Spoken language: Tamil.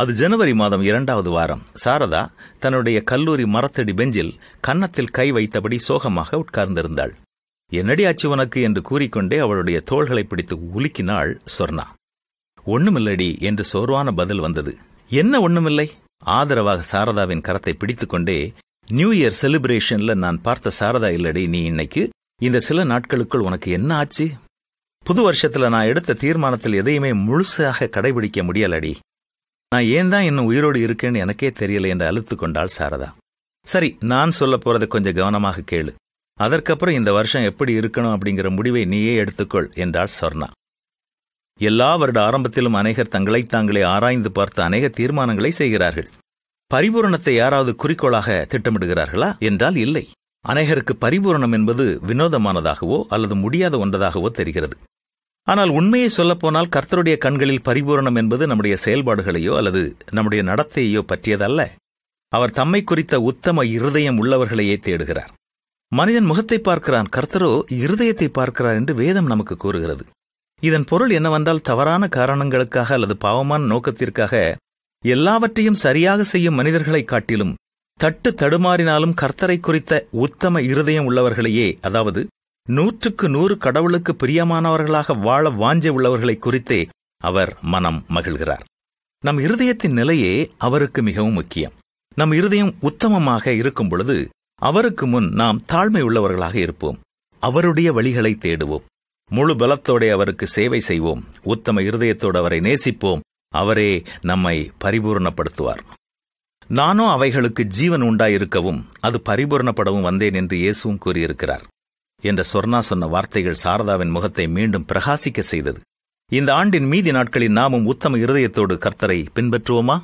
அது ஜனவரி மாதம் இரண்டாவது வாரம் சாரதா தன்னுடைய கல்லூரி மரத்தடி பெஞ்சில் கன்னத்தில் கை வைத்தபடி சோகமாக உட்கார்ந்திருந்தாள் என்னடி ஆச்சு உனக்கு என்று கூறிக்கொண்டே அவளுடைய தோள்களை பிடித்து உலுக்கினாள் சொர்ணா ஒண்ணுமில்லடி என்று சோர்வான பதில் வந்தது என்ன ஒண்ணுமில்லை ஆதரவாக சாரதாவின் கரத்தை பிடித்துக்கொண்டே நியூ இயர் செலிப்ரேஷன்ல நான் பார்த்த சாரதா இல்லடி நீ இன்னைக்கு இந்த சில நாட்களுக்குள் உனக்கு என்ன ஆச்சு புது வருஷத்துல நான் எடுத்த தீர்மானத்தில் எதையுமே முழுசாக கடைபிடிக்க முடியலடி நான் ஏன் தான் இன்னும் உயிரோடு இருக்கேன்னு எனக்கே தெரியல என்று அழுத்து கொண்டாள் சாரதா சரி நான் சொல்ல போறதை கொஞ்சம் கவனமாக கேளு அதற்கப்புறம் இந்த வருஷம் எப்படி இருக்கணும் அப்படிங்கிற முடிவை நீயே எடுத்துக்கொள் என்றாள் சொர்ணா எல்லா வருட ஆரம்பத்திலும் அநேகர் தங்களை தாங்களே ஆராய்ந்து பார்த்த அநேக தீர்மானங்களை செய்கிறார்கள் பரிபூரணத்தை யாராவது குறிக்கோளாக திட்டமிடுகிறார்களா என்றால் இல்லை அநேகருக்கு பரிபூரணம் என்பது வினோதமானதாகவோ அல்லது முடியாத ஒன்றதாகவோ தெரிகிறது ஆனால் உண்மையை சொல்லப்போனால் கர்த்தருடைய கண்களில் பரிபூரணம் என்பது நம்முடைய செயல்பாடுகளையோ அல்லது நம்முடைய நடத்தையோ பற்றியதல்ல அவர் தம்மை குறித்த உத்தம இருதயம் உள்ளவர்களையே தேடுகிறார் மனிதன் முகத்தை பார்க்கிறான் கர்த்தரோ இருதயத்தை பார்க்கிறார் என்று வேதம் நமக்கு கூறுகிறது இதன் பொருள் என்னவென்றால் தவறான காரணங்களுக்காக அல்லது பாவமான நோக்கத்திற்காக எல்லாவற்றையும் சரியாக செய்யும் மனிதர்களை காட்டிலும் தட்டு தடுமாறினாலும் கர்த்தரை குறித்த உத்தம இருதயம் உள்ளவர்களையே அதாவது நூற்றுக்கு நூறு கடவுளுக்கு பிரியமானவர்களாக வாழ வாஞ்ச உள்ளவர்களை குறித்தே அவர் மனம் மகிழ்கிறார் நம் இருதயத்தின் நிலையே அவருக்கு மிகவும் முக்கியம் நம் இருதயம் உத்தமமாக இருக்கும் பொழுது அவருக்கு முன் நாம் தாழ்மை உள்ளவர்களாக இருப்போம் அவருடைய வழிகளை தேடுவோம் முழு பலத்தோட அவருக்கு சேவை செய்வோம் உத்தம இருதயத்தோடு அவரை நேசிப்போம் அவரே நம்மை பரிபூர்ணப்படுத்துவார் நானோ அவைகளுக்கு ஜீவன் உண்டாயிருக்கவும் அது பரிபூர்ணப்படவும் வந்தேன் என்று இயேசுவும் கூறியிருக்கிறார் என்ற சொர்ணா சொன்ன வார்த்தைகள் சாரதாவின் முகத்தை மீண்டும் பிரகாசிக்க செய்தது இந்த ஆண்டின் மீதி நாட்களில் நாமும் உத்தம இருதயத்தோடு கர்த்தரை பின்பற்றுவோமா